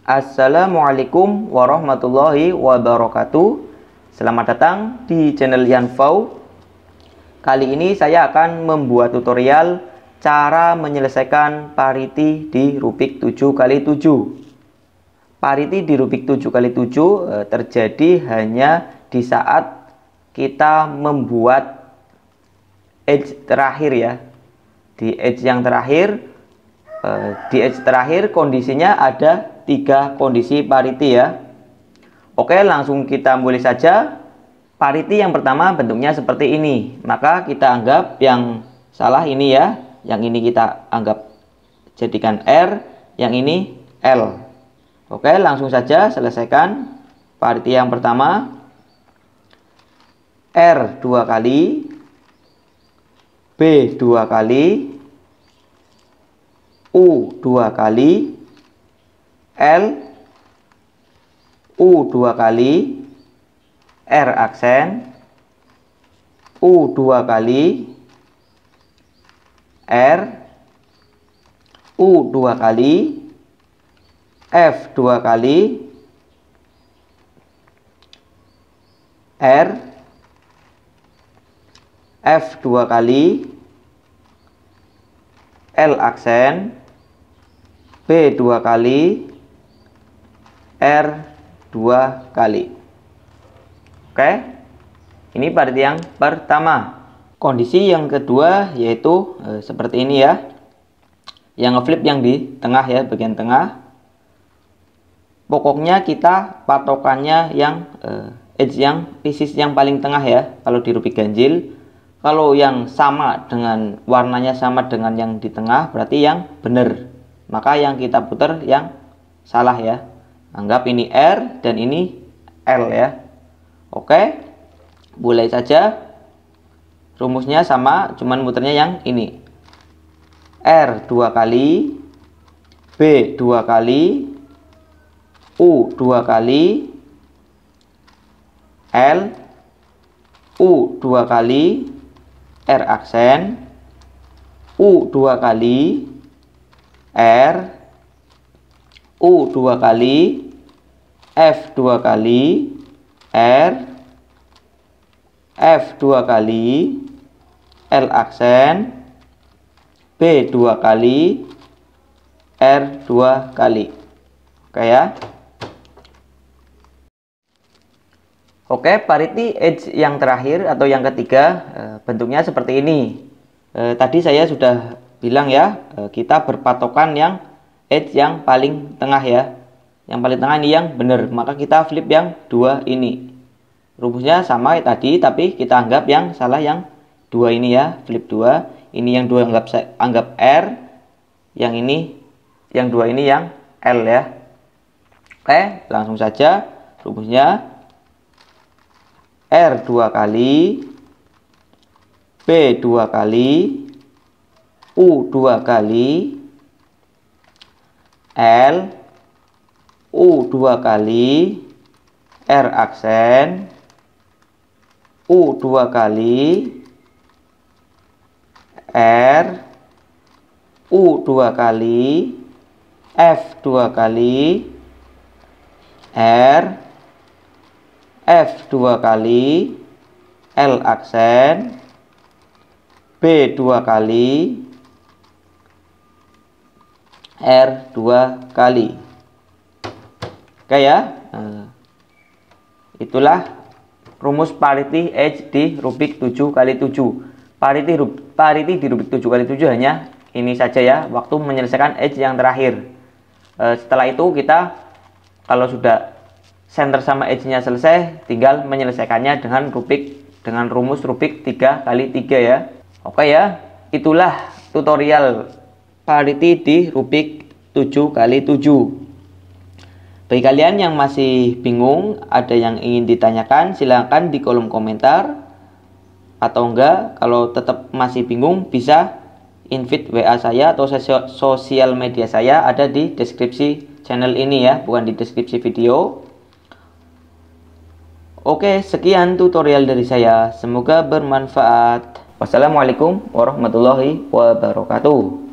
Assalamualaikum warahmatullahi wabarakatuh Selamat datang di channel Yanfau Kali ini saya akan membuat tutorial cara menyelesaikan parity di Rubik 7x7 Parity di Rubik 7x7 eh, terjadi hanya di saat kita membuat edge terakhir ya di edge yang terakhir eh, di edge terakhir kondisinya ada tiga kondisi parity ya. Oke, langsung kita mulai saja. Parity yang pertama bentuknya seperti ini. Maka kita anggap yang salah ini ya. Yang ini kita anggap jadikan R, yang ini L. Oke, langsung saja selesaikan parity yang pertama. R dua kali, B dua kali, U dua kali, L U dua kali R aksen U dua kali R U dua kali F dua kali R F dua kali L aksen B dua kali R dua kali. Oke, ini part yang pertama. Kondisi yang kedua yaitu e, seperti ini ya. Yang flip yang di tengah ya, bagian tengah. Pokoknya kita patokannya yang e, edge yang krisis yang paling tengah ya, kalau di rubik ganjil. Kalau yang sama dengan warnanya sama dengan yang di tengah berarti yang benar. Maka yang kita putar yang salah ya. Anggap ini R dan ini L ya. Oke. Boleh saja. Rumusnya sama, cuman muternya yang ini. R dua kali, B dua kali, U dua kali, L, U dua kali, R aksen, U dua kali, R, U dua kali, F dua kali R F dua kali L aksen B dua kali R dua kali oke ya oke parity edge yang terakhir atau yang ketiga eh, bentuknya seperti ini eh, tadi saya sudah bilang ya eh, kita berpatokan yang edge yang paling tengah ya yang paling tengah ini yang benar maka kita flip yang dua ini rumusnya sama tadi tapi kita anggap yang salah yang dua ini ya flip dua ini yang dua anggap anggap R yang ini yang dua ini yang L ya oke langsung saja rumusnya R dua kali B dua kali U dua kali L U dua kali R aksen U dua kali R U dua kali F dua kali R F dua kali L aksen B dua kali R dua kali Oke ya. Nah, itulah rumus parity H di Rubik 7 kali 7. Parity, parity di Rubik 7 kali 7 hanya ini saja ya, waktu menyelesaikan H yang terakhir. E, setelah itu kita kalau sudah center sama H-nya selesai, tinggal menyelesaikannya dengan Rubik dengan rumus Rubik 3 kali 3 ya. Oke ya, itulah tutorial parity di Rubik 7 kali 7. Bagi kalian yang masih bingung, ada yang ingin ditanyakan, silahkan di kolom komentar. Atau enggak, kalau tetap masih bingung, bisa invite WA saya atau sosial media saya ada di deskripsi channel ini ya, bukan di deskripsi video. Oke, sekian tutorial dari saya. Semoga bermanfaat. Wassalamualaikum warahmatullahi wabarakatuh.